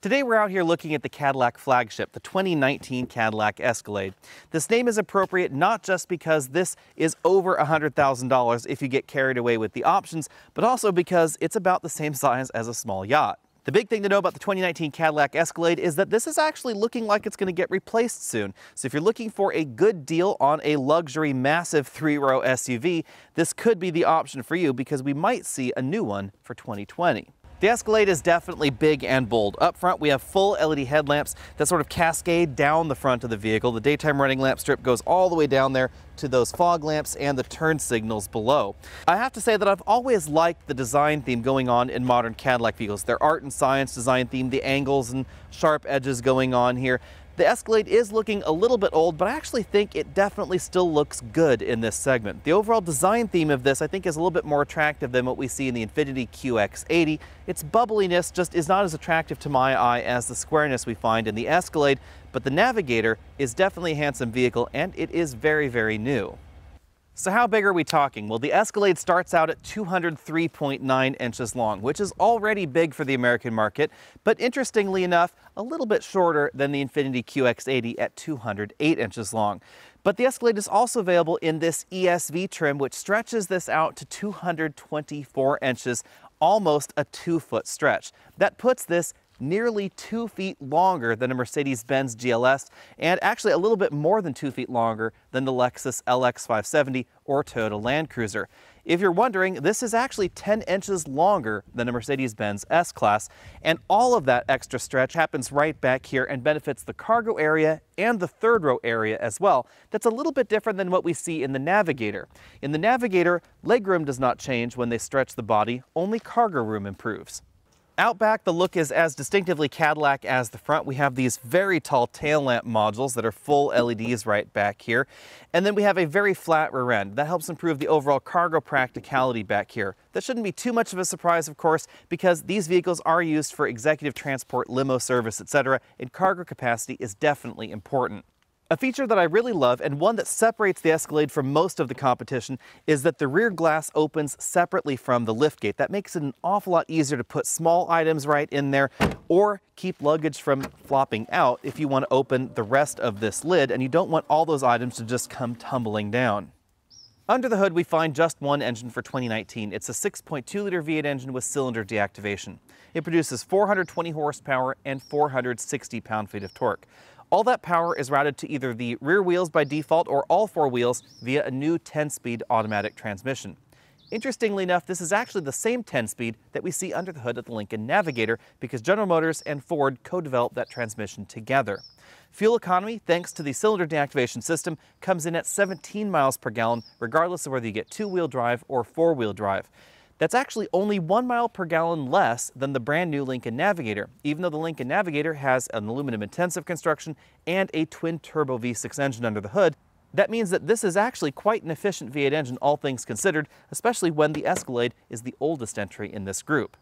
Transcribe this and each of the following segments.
Today we're out here looking at the Cadillac flagship, the 2019 Cadillac Escalade. This name is appropriate not just because this is over $100,000 if you get carried away with the options, but also because it's about the same size as a small yacht. The big thing to know about the 2019 Cadillac Escalade is that this is actually looking like it's going to get replaced soon. So if you're looking for a good deal on a luxury massive three-row SUV, this could be the option for you because we might see a new one for 2020. The Escalade is definitely big and bold. Up front, we have full LED headlamps that sort of cascade down the front of the vehicle. The daytime running lamp strip goes all the way down there to those fog lamps and the turn signals below. I have to say that I've always liked the design theme going on in modern Cadillac vehicles. Their art and science design theme, the angles and sharp edges going on here. The Escalade is looking a little bit old, but I actually think it definitely still looks good in this segment. The overall design theme of this I think is a little bit more attractive than what we see in the Infiniti QX80. Its bubbliness just is not as attractive to my eye as the squareness we find in the Escalade, but the Navigator is definitely a handsome vehicle and it is very, very new. So how big are we talking? Well, the Escalade starts out at 203.9 inches long, which is already big for the American market, but interestingly enough, a little bit shorter than the Infiniti QX80 at 208 inches long. But the Escalade is also available in this ESV trim, which stretches this out to 224 inches, almost a two foot stretch. That puts this nearly two feet longer than a Mercedes-Benz GLS and actually a little bit more than two feet longer than the Lexus LX 570 or Toyota Land Cruiser. If you're wondering, this is actually 10 inches longer than a Mercedes-Benz S-Class, and all of that extra stretch happens right back here and benefits the cargo area and the third row area as well. That's a little bit different than what we see in the Navigator. In the Navigator, legroom does not change when they stretch the body, only cargo room improves. Out back, the look is as distinctively Cadillac as the front. We have these very tall tail lamp modules that are full LEDs right back here. And then we have a very flat rear end. That helps improve the overall cargo practicality back here. That shouldn't be too much of a surprise, of course, because these vehicles are used for executive transport, limo service, etc., and cargo capacity is definitely important. A feature that I really love and one that separates the Escalade from most of the competition is that the rear glass opens separately from the liftgate. That makes it an awful lot easier to put small items right in there or keep luggage from flopping out if you want to open the rest of this lid and you don't want all those items to just come tumbling down. Under the hood, we find just one engine for 2019. It's a 6.2 liter V8 engine with cylinder deactivation. It produces 420 horsepower and 460 pound-feet of torque. All that power is routed to either the rear wheels by default or all four wheels via a new 10-speed automatic transmission. Interestingly enough, this is actually the same 10-speed that we see under the hood of the Lincoln Navigator because General Motors and Ford co-developed that transmission together. Fuel economy, thanks to the cylinder deactivation system, comes in at 17 miles per gallon, regardless of whether you get two-wheel drive or four-wheel drive. That's actually only one mile per gallon less than the brand new Lincoln Navigator, even though the Lincoln Navigator has an aluminum intensive construction and a twin turbo V6 engine under the hood. That means that this is actually quite an efficient V8 engine, all things considered, especially when the Escalade is the oldest entry in this group.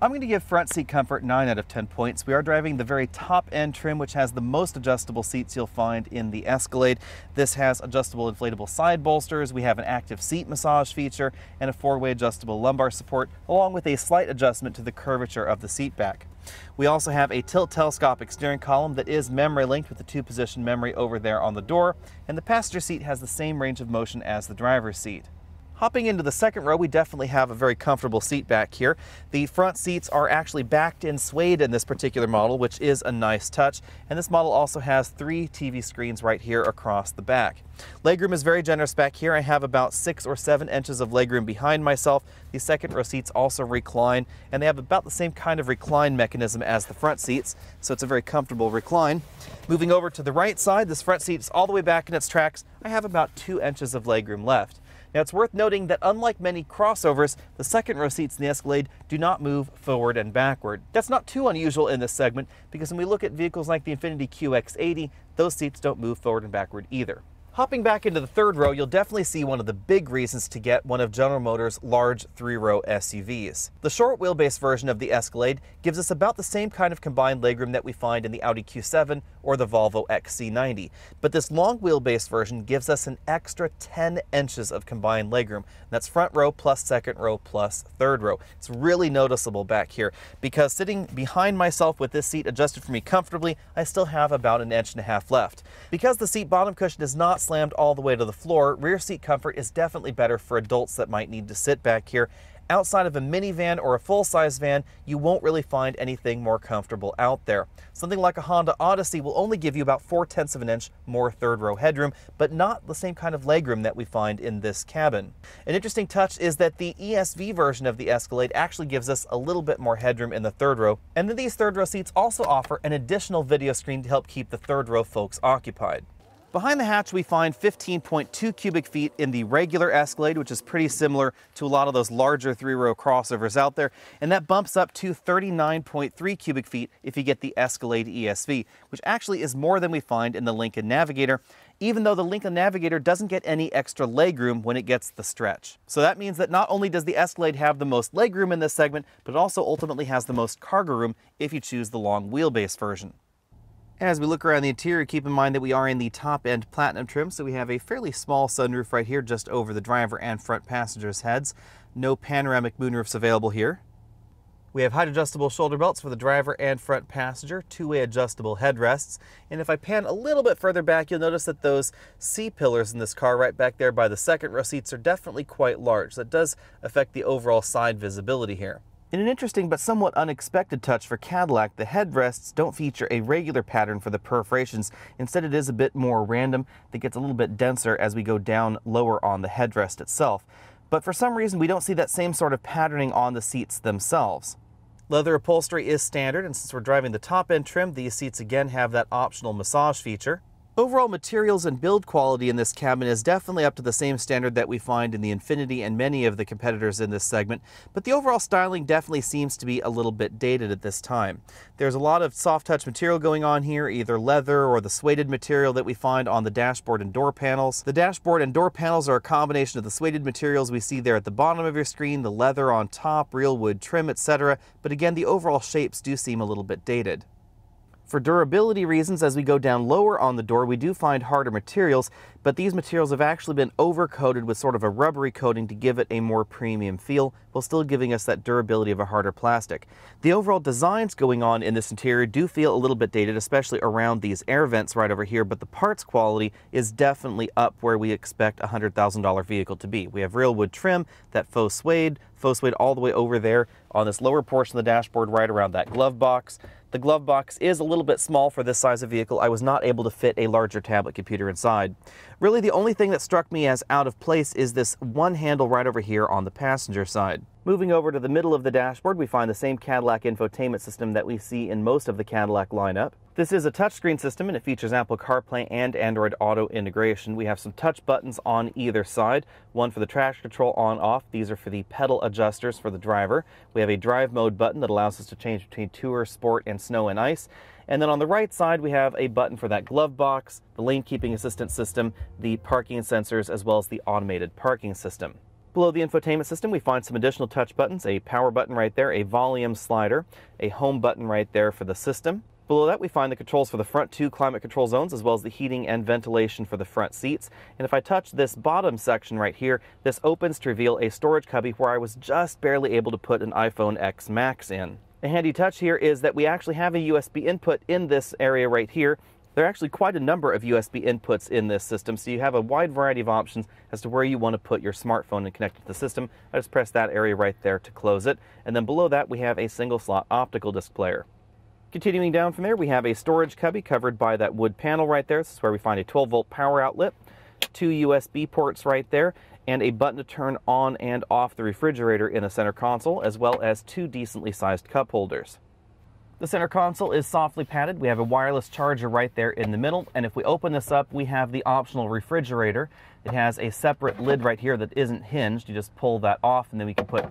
I'm going to give front seat comfort 9 out of 10 points. We are driving the very top end trim, which has the most adjustable seats you'll find in the Escalade. This has adjustable inflatable side bolsters. We have an active seat massage feature and a four-way adjustable lumbar support, along with a slight adjustment to the curvature of the seat back. We also have a tilt telescopic steering column that is memory linked with the two position memory over there on the door, and the passenger seat has the same range of motion as the driver's seat. Hopping into the second row, we definitely have a very comfortable seat back here. The front seats are actually backed in suede in this particular model, which is a nice touch. And this model also has three TV screens right here across the back. Legroom is very generous back here. I have about six or seven inches of legroom behind myself. The second row seats also recline, and they have about the same kind of recline mechanism as the front seats, so it's a very comfortable recline. Moving over to the right side, this front seat's all the way back in its tracks. I have about two inches of legroom left. Now it's worth noting that unlike many crossovers, the second row seats in the Escalade do not move forward and backward. That's not too unusual in this segment because when we look at vehicles like the Infiniti QX80, those seats don't move forward and backward either. Hopping back into the third row, you'll definitely see one of the big reasons to get one of General Motors' large three-row SUVs. The short wheelbase version of the Escalade gives us about the same kind of combined legroom that we find in the Audi Q7 or the Volvo XC90. But this long wheelbase version gives us an extra 10 inches of combined legroom. That's front row plus second row plus third row. It's really noticeable back here because sitting behind myself with this seat adjusted for me comfortably, I still have about an inch and a half left. Because the seat bottom cushion is not slammed all the way to the floor, rear seat comfort is definitely better for adults that might need to sit back here Outside of a minivan or a full size van, you won't really find anything more comfortable out there. Something like a Honda Odyssey will only give you about 4 tenths of an inch more third row headroom, but not the same kind of legroom that we find in this cabin. An interesting touch is that the ESV version of the Escalade actually gives us a little bit more headroom in the third row, and then these third row seats also offer an additional video screen to help keep the third row folks occupied. Behind the hatch, we find 15.2 cubic feet in the regular Escalade, which is pretty similar to a lot of those larger three-row crossovers out there, and that bumps up to 39.3 cubic feet if you get the Escalade ESV, which actually is more than we find in the Lincoln Navigator, even though the Lincoln Navigator doesn't get any extra legroom when it gets the stretch. So that means that not only does the Escalade have the most legroom in this segment, but it also ultimately has the most cargo room if you choose the long wheelbase version. As we look around the interior, keep in mind that we are in the top-end Platinum trim, so we have a fairly small sunroof right here just over the driver and front passenger's heads. No panoramic moonroofs available here. We have height adjustable shoulder belts for the driver and front passenger, two-way adjustable headrests, and if I pan a little bit further back, you'll notice that those C-pillars in this car right back there by the second row seats are definitely quite large. That does affect the overall side visibility here. In an interesting but somewhat unexpected touch for Cadillac, the headrests don't feature a regular pattern for the perforations. Instead, it is a bit more random that gets a little bit denser as we go down lower on the headrest itself. But for some reason, we don't see that same sort of patterning on the seats themselves. Leather upholstery is standard, and since we're driving the top end trim, these seats again have that optional massage feature. Overall materials and build quality in this cabin is definitely up to the same standard that we find in the Infinity and many of the competitors in this segment, but the overall styling definitely seems to be a little bit dated at this time. There's a lot of soft touch material going on here, either leather or the suede material that we find on the dashboard and door panels. The dashboard and door panels are a combination of the suede materials we see there at the bottom of your screen, the leather on top, real wood trim, etc., but again the overall shapes do seem a little bit dated. For durability reasons, as we go down lower on the door, we do find harder materials but these materials have actually been overcoated with sort of a rubbery coating to give it a more premium feel, while still giving us that durability of a harder plastic. The overall designs going on in this interior do feel a little bit dated, especially around these air vents right over here, but the parts quality is definitely up where we expect a $100,000 vehicle to be. We have real wood trim, that faux suede, faux suede all the way over there on this lower portion of the dashboard right around that glove box. The glove box is a little bit small for this size of vehicle. I was not able to fit a larger tablet computer inside. Really, the only thing that struck me as out of place is this one handle right over here on the passenger side. Moving over to the middle of the dashboard, we find the same Cadillac infotainment system that we see in most of the Cadillac lineup. This is a touchscreen system and it features Apple CarPlay and Android Auto integration. We have some touch buttons on either side, one for the traction control on off. These are for the pedal adjusters for the driver. We have a drive mode button that allows us to change between tour, sport, and snow and ice. And then on the right side, we have a button for that glove box, the lane keeping assistance system, the parking sensors, as well as the automated parking system. Below the infotainment system, we find some additional touch buttons, a power button right there, a volume slider, a home button right there for the system. Below that, we find the controls for the front two climate control zones, as well as the heating and ventilation for the front seats. And if I touch this bottom section right here, this opens to reveal a storage cubby where I was just barely able to put an iPhone X Max in. A handy touch here is that we actually have a USB input in this area right here, there are actually quite a number of USB inputs in this system, so you have a wide variety of options as to where you want to put your smartphone and connect it to the system. I just press that area right there to close it. And then below that, we have a single slot optical disc player. Continuing down from there, we have a storage cubby covered by that wood panel right there. This is where we find a 12 volt power outlet, two USB ports right there, and a button to turn on and off the refrigerator in the center console, as well as two decently sized cup holders. The center console is softly padded. We have a wireless charger right there in the middle. And if we open this up, we have the optional refrigerator. It has a separate lid right here that isn't hinged. You just pull that off and then we can put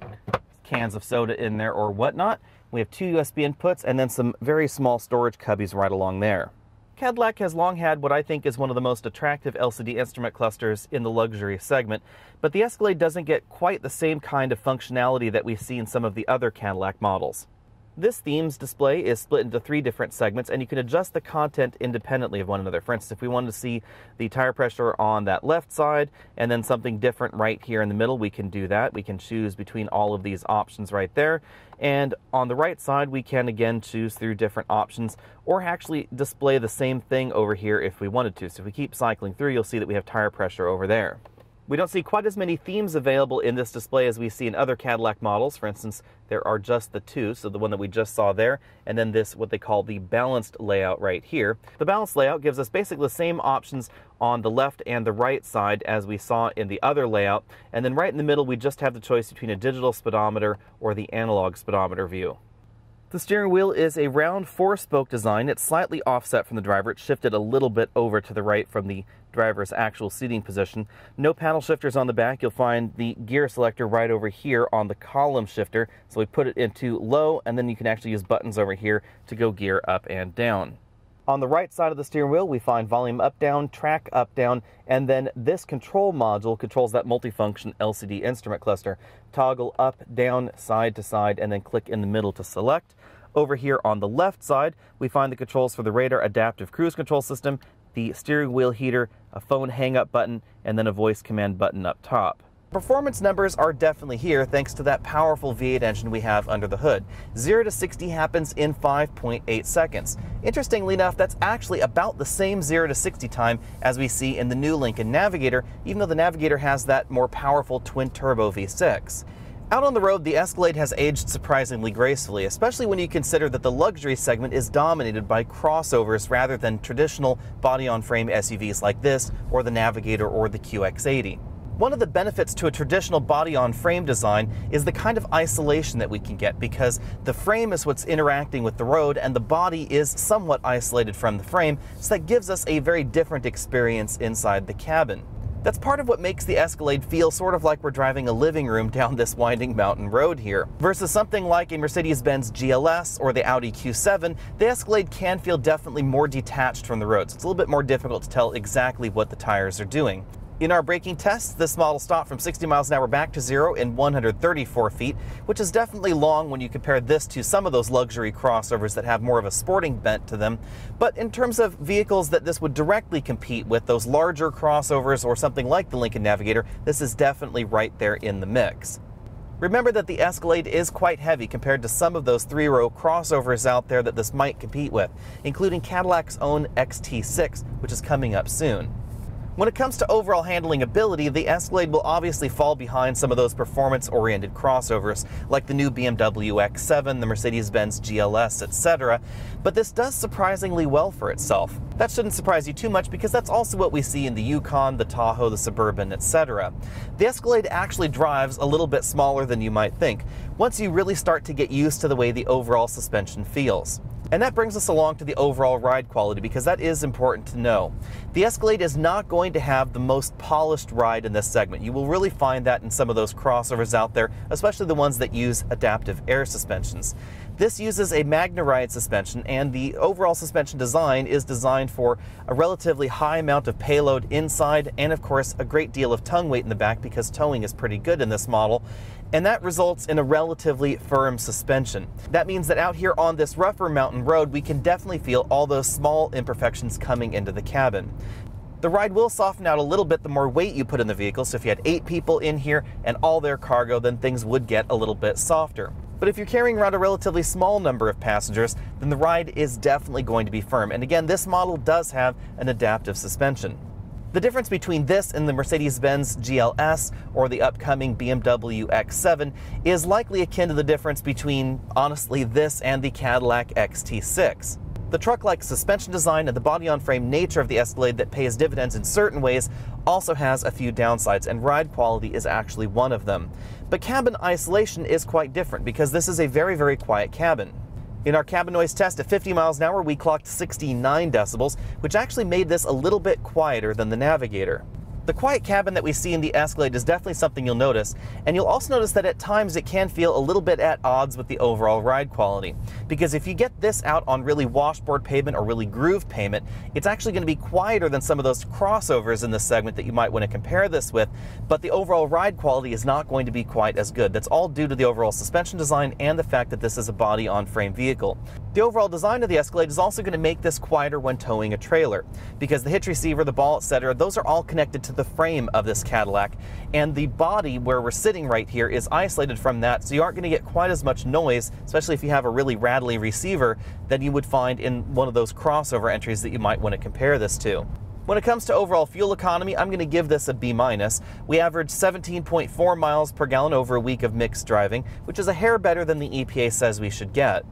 cans of soda in there or whatnot. We have two USB inputs and then some very small storage cubbies right along there. Cadillac has long had what I think is one of the most attractive LCD instrument clusters in the luxury segment, but the Escalade doesn't get quite the same kind of functionality that we see in some of the other Cadillac models. This themes display is split into three different segments and you can adjust the content independently of one another. For instance, if we wanted to see the tire pressure on that left side and then something different right here in the middle, we can do that. We can choose between all of these options right there. And on the right side, we can again choose through different options or actually display the same thing over here if we wanted to. So if we keep cycling through, you'll see that we have tire pressure over there. We don't see quite as many themes available in this display as we see in other Cadillac models. For instance, there are just the two, so the one that we just saw there, and then this, what they call the balanced layout right here. The balanced layout gives us basically the same options on the left and the right side as we saw in the other layout, and then right in the middle we just have the choice between a digital speedometer or the analog speedometer view. The steering wheel is a round four-spoke design. It's slightly offset from the driver. It's shifted a little bit over to the right from the driver's actual seating position. No paddle shifters on the back. You'll find the gear selector right over here on the column shifter. So we put it into low, and then you can actually use buttons over here to go gear up and down. On the right side of the steering wheel, we find volume up down, track up down, and then this control module controls that multifunction LCD instrument cluster. Toggle up, down, side to side, and then click in the middle to select. Over here on the left side, we find the controls for the radar adaptive cruise control system, the steering wheel heater, a phone hang up button, and then a voice command button up top. Performance numbers are definitely here thanks to that powerful V8 engine we have under the hood. 0 to 60 happens in 5.8 seconds. Interestingly enough, that's actually about the same 0 to 60 time as we see in the new Lincoln Navigator, even though the Navigator has that more powerful twin-turbo V6. Out on the road, the Escalade has aged surprisingly gracefully, especially when you consider that the luxury segment is dominated by crossovers rather than traditional body-on-frame SUVs like this or the Navigator or the QX80. One of the benefits to a traditional body on frame design is the kind of isolation that we can get because the frame is what's interacting with the road and the body is somewhat isolated from the frame, so that gives us a very different experience inside the cabin. That's part of what makes the Escalade feel sort of like we're driving a living room down this winding mountain road here. Versus something like a Mercedes-Benz GLS or the Audi Q7, the Escalade can feel definitely more detached from the road, so it's a little bit more difficult to tell exactly what the tires are doing. In our braking tests, this model stopped from 60 miles an hour back to zero in 134 feet, which is definitely long when you compare this to some of those luxury crossovers that have more of a sporting bent to them. But in terms of vehicles that this would directly compete with, those larger crossovers or something like the Lincoln Navigator, this is definitely right there in the mix. Remember that the Escalade is quite heavy compared to some of those three-row crossovers out there that this might compete with, including Cadillac's own XT6, which is coming up soon. When it comes to overall handling ability, the Escalade will obviously fall behind some of those performance-oriented crossovers, like the new BMW X7, the Mercedes-Benz GLS, etc. But this does surprisingly well for itself. That shouldn't surprise you too much because that's also what we see in the Yukon, the Tahoe, the Suburban, etc. The Escalade actually drives a little bit smaller than you might think, once you really start to get used to the way the overall suspension feels. And that brings us along to the overall ride quality because that is important to know. The Escalade is not going to have the most polished ride in this segment. You will really find that in some of those crossovers out there, especially the ones that use adaptive air suspensions. This uses a Magna Ride suspension, and the overall suspension design is designed for a relatively high amount of payload inside, and of course, a great deal of tongue weight in the back because towing is pretty good in this model. And that results in a relatively firm suspension. That means that out here on this rougher mountain road, we can definitely feel all those small imperfections coming into the cabin. The ride will soften out a little bit the more weight you put in the vehicle, so if you had eight people in here and all their cargo, then things would get a little bit softer. But if you're carrying around a relatively small number of passengers, then the ride is definitely going to be firm. And again, this model does have an adaptive suspension. The difference between this and the Mercedes-Benz GLS or the upcoming BMW X7 is likely akin to the difference between, honestly, this and the Cadillac XT6. The truck-like suspension design and the body-on-frame nature of the Escalade that pays dividends in certain ways also has a few downsides, and ride quality is actually one of them. But cabin isolation is quite different because this is a very, very quiet cabin. In our cabin noise test at 50 miles an hour, we clocked 69 decibels, which actually made this a little bit quieter than the Navigator. The quiet cabin that we see in the Escalade is definitely something you'll notice, and you'll also notice that at times it can feel a little bit at odds with the overall ride quality because if you get this out on really washboard pavement or really groove pavement, it's actually going to be quieter than some of those crossovers in this segment that you might want to compare this with, but the overall ride quality is not going to be quite as good. That's all due to the overall suspension design and the fact that this is a body on frame vehicle. The overall design of the Escalade is also going to make this quieter when towing a trailer because the hitch receiver, the ball, etc., those are all connected to the frame of this Cadillac and the body where we're sitting right here is isolated from that so you aren't going to get quite as much noise, especially if you have a really rapid receiver than you would find in one of those crossover entries that you might want to compare this to. When it comes to overall fuel economy, I'm going to give this a B minus. We averaged 17.4 miles per gallon over a week of mixed driving, which is a hair better than the EPA says we should get.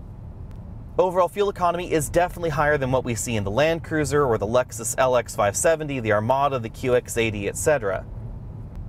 Overall fuel economy is definitely higher than what we see in the Land Cruiser or the Lexus LX570, the Armada, the QX80, etc.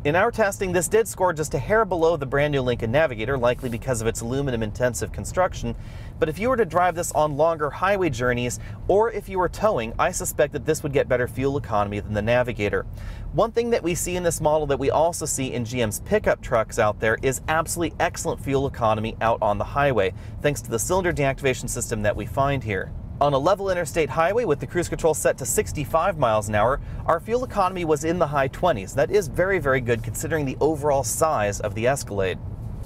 In our testing, this did score just a hair below the brand new Lincoln Navigator, likely because of its aluminum intensive construction. But if you were to drive this on longer highway journeys, or if you were towing, I suspect that this would get better fuel economy than the Navigator. One thing that we see in this model that we also see in GM's pickup trucks out there is absolutely excellent fuel economy out on the highway, thanks to the cylinder deactivation system that we find here. On a level interstate highway with the cruise control set to 65 miles an hour, our fuel economy was in the high 20s. That is very, very good considering the overall size of the Escalade.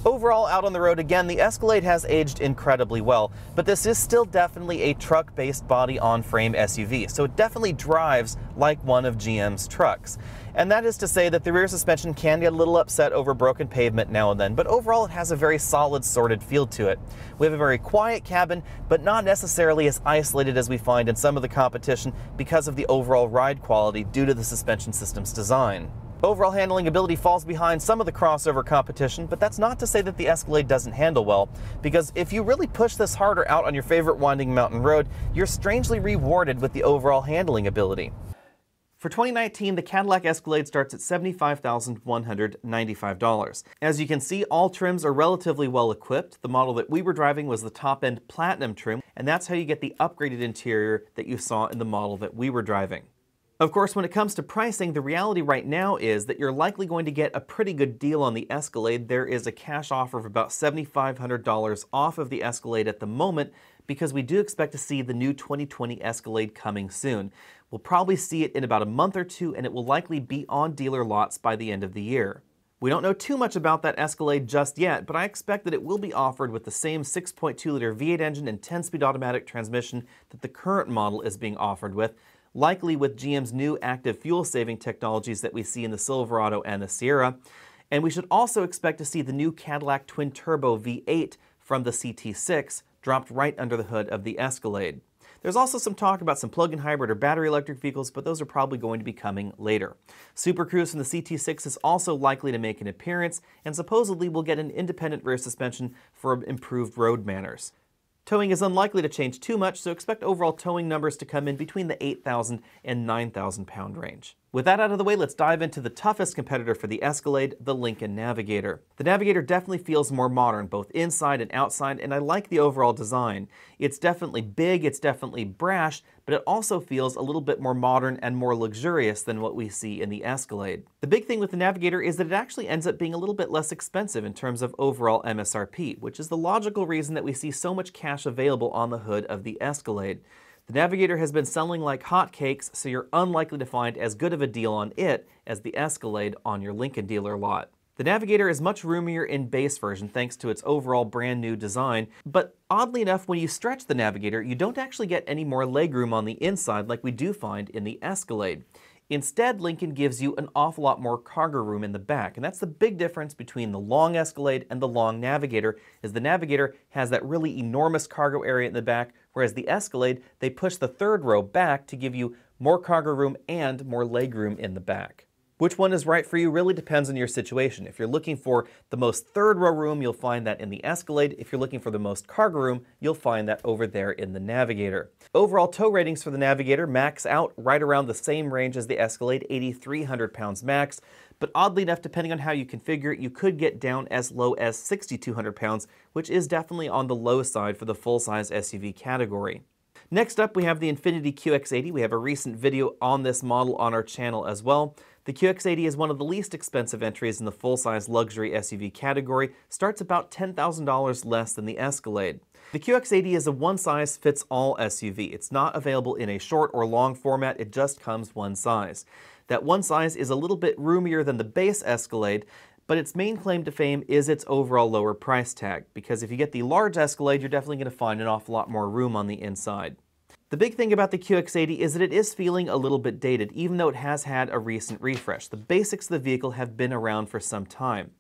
Overall, out on the road again, the Escalade has aged incredibly well, but this is still definitely a truck-based body-on-frame SUV, so it definitely drives like one of GM's trucks. And that is to say that the rear suspension can get a little upset over broken pavement now and then, but overall it has a very solid, sorted feel to it. We have a very quiet cabin, but not necessarily as isolated as we find in some of the competition because of the overall ride quality due to the suspension system's design. Overall handling ability falls behind some of the crossover competition, but that's not to say that the Escalade doesn't handle well, because if you really push this harder out on your favorite winding mountain road, you're strangely rewarded with the overall handling ability. For 2019, the Cadillac Escalade starts at $75,195. As you can see, all trims are relatively well equipped. The model that we were driving was the top-end Platinum trim, and that's how you get the upgraded interior that you saw in the model that we were driving. Of course, when it comes to pricing, the reality right now is that you're likely going to get a pretty good deal on the Escalade. There is a cash offer of about $7,500 off of the Escalade at the moment because we do expect to see the new 2020 Escalade coming soon. We'll probably see it in about a month or two and it will likely be on dealer lots by the end of the year. We don't know too much about that Escalade just yet, but I expect that it will be offered with the same 6.2 liter V8 engine and 10 speed automatic transmission that the current model is being offered with, likely with GM's new active fuel saving technologies that we see in the Silverado and the Sierra. And we should also expect to see the new Cadillac twin turbo V8 from the CT6 dropped right under the hood of the Escalade. There's also some talk about some plug-in hybrid or battery electric vehicles, but those are probably going to be coming later. Super Cruise from the CT6 is also likely to make an appearance, and supposedly will get an independent rear suspension for improved road manners. Towing is unlikely to change too much, so expect overall towing numbers to come in between the 8,000 and 9,000 pound range. With that out of the way, let's dive into the toughest competitor for the Escalade, the Lincoln Navigator. The Navigator definitely feels more modern, both inside and outside, and I like the overall design. It's definitely big, it's definitely brash, but it also feels a little bit more modern and more luxurious than what we see in the Escalade. The big thing with the Navigator is that it actually ends up being a little bit less expensive in terms of overall MSRP, which is the logical reason that we see so much cash available on the hood of the Escalade. The Navigator has been selling like hotcakes, so you're unlikely to find as good of a deal on it as the Escalade on your Lincoln dealer lot. The Navigator is much roomier in base version thanks to its overall brand new design, but oddly enough, when you stretch the Navigator, you don't actually get any more legroom on the inside like we do find in the Escalade. Instead, Lincoln gives you an awful lot more cargo room in the back, and that's the big difference between the long Escalade and the long Navigator, is the Navigator has that really enormous cargo area in the back, whereas the Escalade, they push the third row back to give you more cargo room and more leg room in the back. Which one is right for you really depends on your situation. If you're looking for the most third row room, you'll find that in the Escalade. If you're looking for the most cargo room, you'll find that over there in the Navigator. Overall tow ratings for the Navigator max out right around the same range as the Escalade, 8,300 pounds max. But oddly enough, depending on how you configure it, you could get down as low as 6,200 pounds, which is definitely on the low side for the full-size SUV category. Next up, we have the Infiniti QX80. We have a recent video on this model on our channel as well. The QX80 is one of the least expensive entries in the full-size luxury SUV category, starts about $10,000 less than the Escalade. The QX80 is a one-size-fits-all SUV. It's not available in a short or long format, it just comes one size. That one size is a little bit roomier than the base Escalade, but its main claim to fame is its overall lower price tag, because if you get the large Escalade, you're definitely going to find an awful lot more room on the inside. The big thing about the QX80 is that it is feeling a little bit dated, even though it has had a recent refresh. The basics of the vehicle have been around for some time.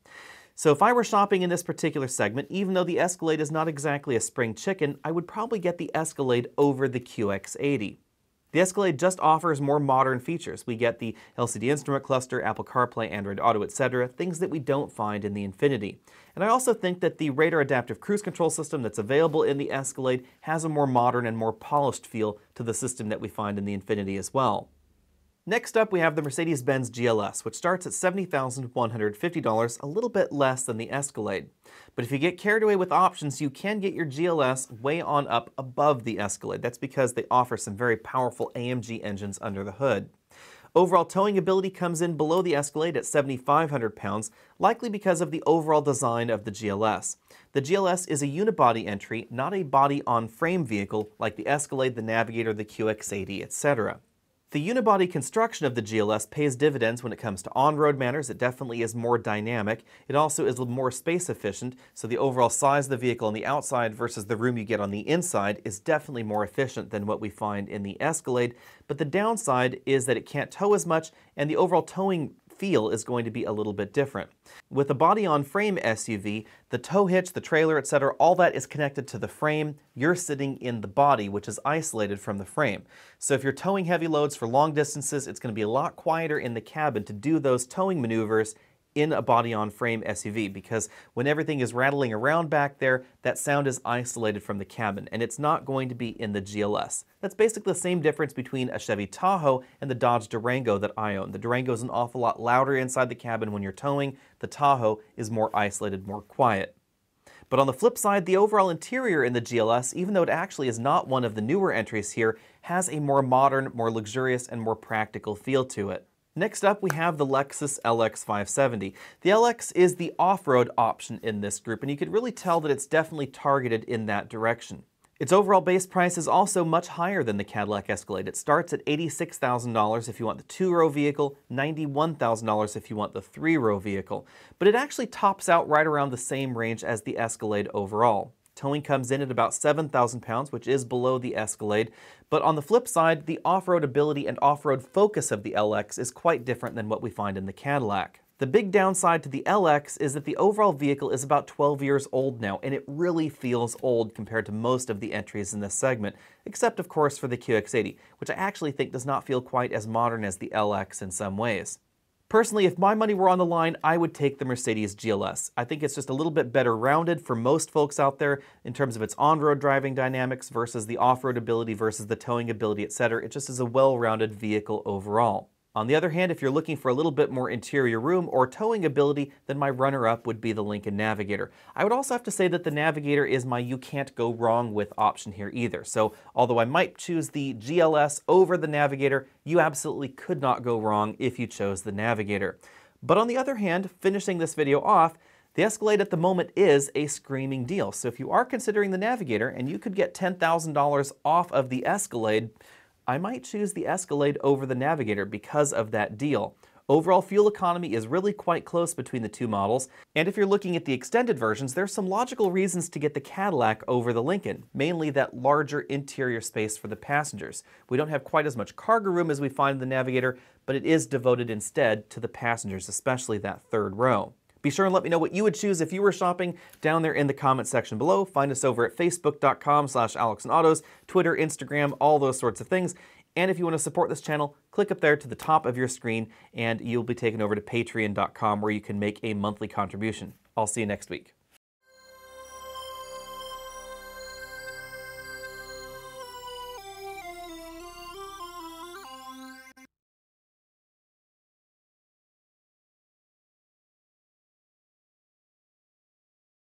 So if I were shopping in this particular segment, even though the Escalade is not exactly a spring chicken, I would probably get the Escalade over the QX80. The Escalade just offers more modern features. We get the LCD instrument cluster, Apple CarPlay, Android Auto, etc., things that we don't find in the Infiniti. And I also think that the radar adaptive cruise control system that's available in the Escalade has a more modern and more polished feel to the system that we find in the Infiniti as well. Next up, we have the Mercedes-Benz GLS, which starts at $70,150, a little bit less than the Escalade. But if you get carried away with options, you can get your GLS way on up above the Escalade. That's because they offer some very powerful AMG engines under the hood. Overall towing ability comes in below the Escalade at 7,500 pounds, likely because of the overall design of the GLS. The GLS is a unibody entry, not a body-on-frame vehicle like the Escalade, the Navigator, the QX80, etc. The unibody construction of the GLS pays dividends when it comes to on-road manners. It definitely is more dynamic. It also is more space efficient, so the overall size of the vehicle on the outside versus the room you get on the inside is definitely more efficient than what we find in the Escalade. But the downside is that it can't tow as much, and the overall towing feel is going to be a little bit different. With a body-on-frame SUV, the tow hitch, the trailer, etc., all that is connected to the frame. You're sitting in the body, which is isolated from the frame. So if you're towing heavy loads for long distances, it's going to be a lot quieter in the cabin to do those towing maneuvers in a body on frame SUV because when everything is rattling around back there, that sound is isolated from the cabin and it's not going to be in the GLS. That's basically the same difference between a Chevy Tahoe and the Dodge Durango that I own. The Durango is an awful lot louder inside the cabin when you're towing. The Tahoe is more isolated, more quiet. But on the flip side, the overall interior in the GLS, even though it actually is not one of the newer entries here, has a more modern, more luxurious, and more practical feel to it. Next up, we have the Lexus LX570. The LX is the off-road option in this group, and you could really tell that it's definitely targeted in that direction. Its overall base price is also much higher than the Cadillac Escalade. It starts at $86,000 if you want the two-row vehicle, $91,000 if you want the three-row vehicle, but it actually tops out right around the same range as the Escalade overall. Towing comes in at about 7,000 pounds, which is below the Escalade, but on the flip side, the off-road ability and off-road focus of the LX is quite different than what we find in the Cadillac. The big downside to the LX is that the overall vehicle is about 12 years old now, and it really feels old compared to most of the entries in this segment, except of course for the QX80, which I actually think does not feel quite as modern as the LX in some ways. Personally, if my money were on the line, I would take the Mercedes GLS. I think it's just a little bit better rounded for most folks out there in terms of its on-road driving dynamics versus the off-road ability versus the towing ability, etc. It just is a well-rounded vehicle overall. On the other hand, if you're looking for a little bit more interior room or towing ability, then my runner-up would be the Lincoln Navigator. I would also have to say that the Navigator is my you can't go wrong with option here either. So although I might choose the GLS over the Navigator, you absolutely could not go wrong if you chose the Navigator. But on the other hand, finishing this video off, the Escalade at the moment is a screaming deal. So if you are considering the Navigator and you could get $10,000 off of the Escalade, I might choose the Escalade over the Navigator because of that deal. Overall fuel economy is really quite close between the two models, and if you're looking at the extended versions, there's some logical reasons to get the Cadillac over the Lincoln, mainly that larger interior space for the passengers. We don't have quite as much cargo room as we find in the Navigator, but it is devoted instead to the passengers, especially that third row. Be sure and let me know what you would choose if you were shopping down there in the comment section below. Find us over at facebook.com slash alexandautos, Twitter, Instagram, all those sorts of things. And if you want to support this channel, click up there to the top of your screen and you'll be taken over to patreon.com where you can make a monthly contribution. I'll see you next week.